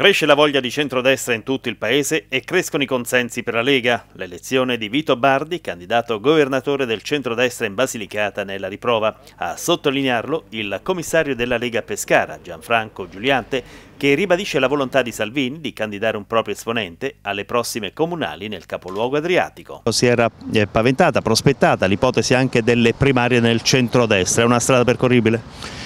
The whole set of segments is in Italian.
Cresce la voglia di centrodestra in tutto il paese e crescono i consensi per la Lega. L'elezione di Vito Bardi, candidato governatore del centrodestra in Basilicata, nella riprova. A sottolinearlo il commissario della Lega Pescara, Gianfranco Giuliante, che ribadisce la volontà di Salvini di candidare un proprio esponente alle prossime comunali nel capoluogo adriatico. Si era eh, paventata, prospettata l'ipotesi anche delle primarie nel centrodestra, è una strada percorribile?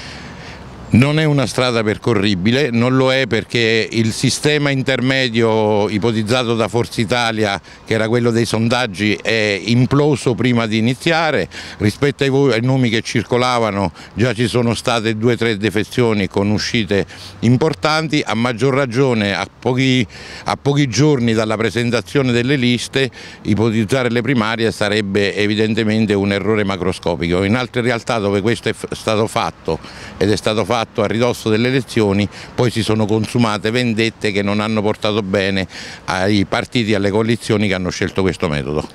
Non è una strada percorribile, non lo è perché il sistema intermedio ipotizzato da Forza Italia, che era quello dei sondaggi, è imploso prima di iniziare. Rispetto ai, ai nomi che circolavano già ci sono state due o tre defezioni con uscite importanti, a maggior ragione a pochi, a pochi giorni dalla presentazione delle liste ipotizzare le primarie sarebbe evidentemente un errore macroscopico. In altre realtà dove questo è stato fatto ed è stato fatto fatto a ridosso delle elezioni poi si sono consumate vendette che non hanno portato bene ai partiti e alle coalizioni che hanno scelto questo metodo.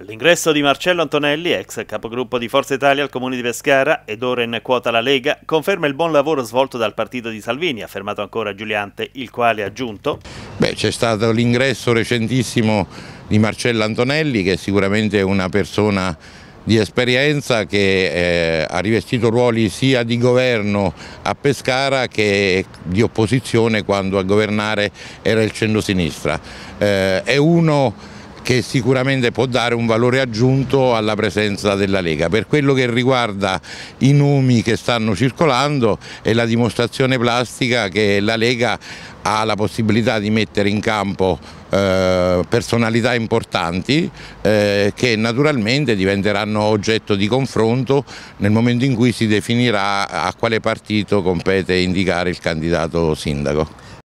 L'ingresso di Marcello Antonelli, ex capogruppo di Forza Italia al comune di Pescara ed ora in quota la Lega, conferma il buon lavoro svolto dal partito di Salvini, ha affermato ancora Giuliante, il quale ha aggiunto Beh, c'è stato l'ingresso recentissimo di Marcello Antonelli che è sicuramente è una persona di esperienza che eh, ha rivestito ruoli sia di governo a Pescara che di opposizione quando a governare era il centro-sinistra. Eh, è uno che sicuramente può dare un valore aggiunto alla presenza della Lega. Per quello che riguarda i nomi che stanno circolando è la dimostrazione plastica che la Lega ha la possibilità di mettere in campo eh, personalità importanti eh, che naturalmente diventeranno oggetto di confronto nel momento in cui si definirà a quale partito compete indicare il candidato sindaco.